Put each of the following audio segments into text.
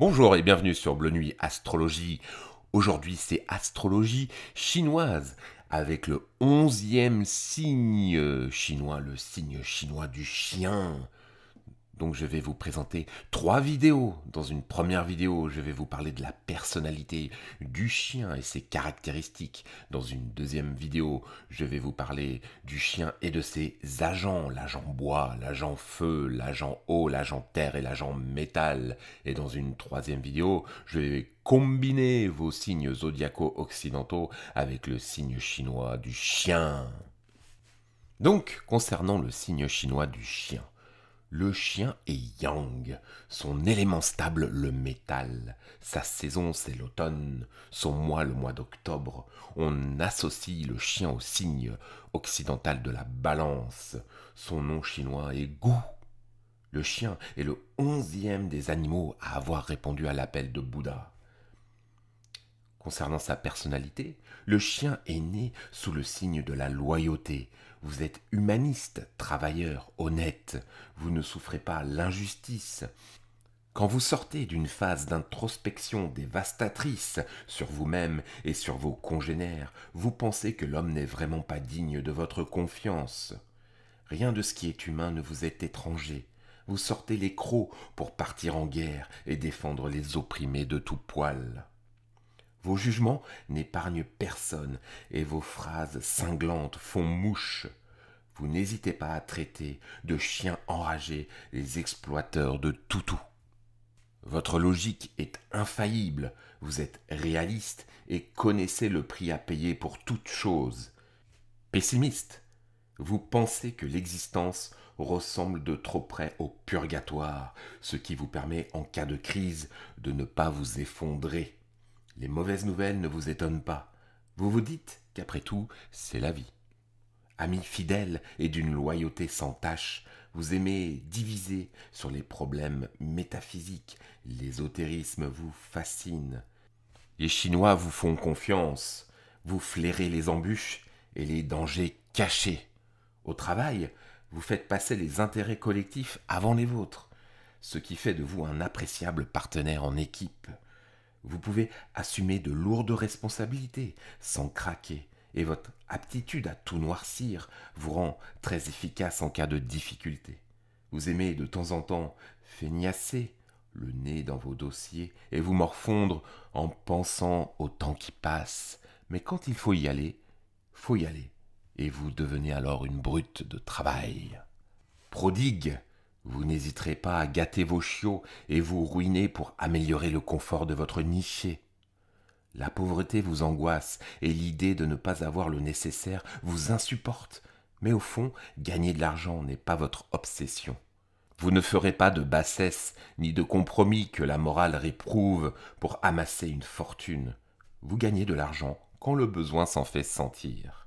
Bonjour et bienvenue sur Bleu Nuit Astrologie. Aujourd'hui, c'est astrologie chinoise avec le onzième signe euh, chinois, le signe chinois du chien. Donc je vais vous présenter trois vidéos. Dans une première vidéo, je vais vous parler de la personnalité du chien et ses caractéristiques. Dans une deuxième vidéo, je vais vous parler du chien et de ses agents, l'agent bois, l'agent feu, l'agent eau, l'agent terre et l'agent métal. Et dans une troisième vidéo, je vais combiner vos signes zodiacaux occidentaux avec le signe chinois du chien. Donc, concernant le signe chinois du chien. Le chien est yang, son élément stable le métal, sa saison c'est l'automne, son mois le mois d'octobre. On associe le chien au signe occidental de la balance, son nom chinois est Gu. Le chien est le onzième des animaux à avoir répondu à l'appel de Bouddha. Concernant sa personnalité, le chien est né sous le signe de la loyauté. Vous êtes humaniste, travailleur, honnête. Vous ne souffrez pas l'injustice. Quand vous sortez d'une phase d'introspection dévastatrice sur vous-même et sur vos congénères, vous pensez que l'homme n'est vraiment pas digne de votre confiance. Rien de ce qui est humain ne vous est étranger. Vous sortez les crocs pour partir en guerre et défendre les opprimés de tout poil. Vos jugements n'épargnent personne et vos phrases cinglantes font mouche. Vous n'hésitez pas à traiter de chiens enragés les exploiteurs de toutou. Votre logique est infaillible, vous êtes réaliste et connaissez le prix à payer pour toute chose. Pessimiste, vous pensez que l'existence ressemble de trop près au purgatoire, ce qui vous permet en cas de crise de ne pas vous effondrer. Les mauvaises nouvelles ne vous étonnent pas. Vous vous dites qu'après tout, c'est la vie. Amis fidèles et d'une loyauté sans tache, vous aimez diviser sur les problèmes métaphysiques. L'ésotérisme vous fascine. Les Chinois vous font confiance. Vous flairez les embûches et les dangers cachés. Au travail, vous faites passer les intérêts collectifs avant les vôtres, ce qui fait de vous un appréciable partenaire en équipe. Vous pouvez assumer de lourdes responsabilités sans craquer, et votre aptitude à tout noircir vous rend très efficace en cas de difficulté. Vous aimez de temps en temps feignasser, le nez dans vos dossiers, et vous morfondre en pensant au temps qui passe. Mais quand il faut y aller, faut y aller, et vous devenez alors une brute de travail. Prodigue vous n'hésiterez pas à gâter vos chiots et vous ruiner pour améliorer le confort de votre nichée. La pauvreté vous angoisse et l'idée de ne pas avoir le nécessaire vous insupporte. Mais au fond, gagner de l'argent n'est pas votre obsession. Vous ne ferez pas de bassesse ni de compromis que la morale réprouve pour amasser une fortune. Vous gagnez de l'argent quand le besoin s'en fait sentir.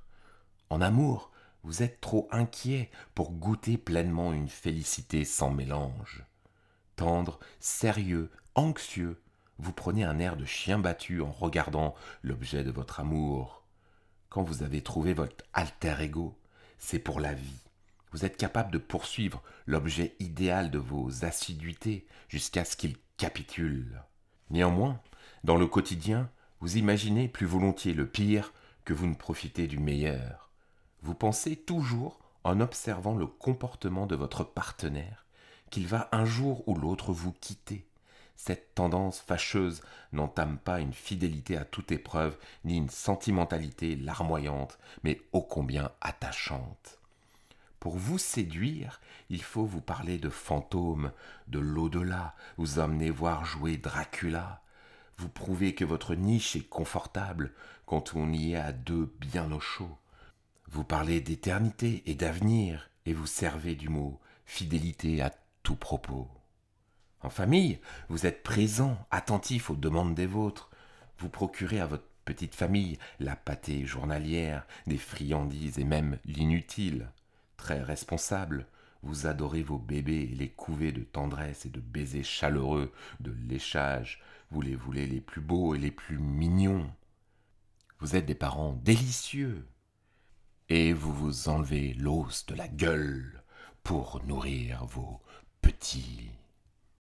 En amour, vous êtes trop inquiet pour goûter pleinement une félicité sans mélange. Tendre, sérieux, anxieux, vous prenez un air de chien battu en regardant l'objet de votre amour. Quand vous avez trouvé votre alter ego, c'est pour la vie. Vous êtes capable de poursuivre l'objet idéal de vos assiduités jusqu'à ce qu'il capitule. Néanmoins, dans le quotidien, vous imaginez plus volontiers le pire que vous ne profitez du meilleur vous pensez toujours, en observant le comportement de votre partenaire, qu'il va un jour ou l'autre vous quitter. Cette tendance fâcheuse n'entame pas une fidélité à toute épreuve, ni une sentimentalité larmoyante, mais ô combien attachante. Pour vous séduire, il faut vous parler de fantômes, de l'au-delà, vous emmener voir jouer Dracula, vous prouver que votre niche est confortable quand on y est à deux bien au chaud vous parlez d'éternité et d'avenir, et vous servez du mot fidélité à tout propos. En famille, vous êtes présent, attentif aux demandes des vôtres. Vous procurez à votre petite famille la pâtée journalière, des friandises et même l'inutile. Très responsable, vous adorez vos bébés et les couvez de tendresse et de baisers chaleureux, de léchage. Vous les voulez les plus beaux et les plus mignons. Vous êtes des parents délicieux, et vous vous enlevez l'os de la gueule pour nourrir vos petits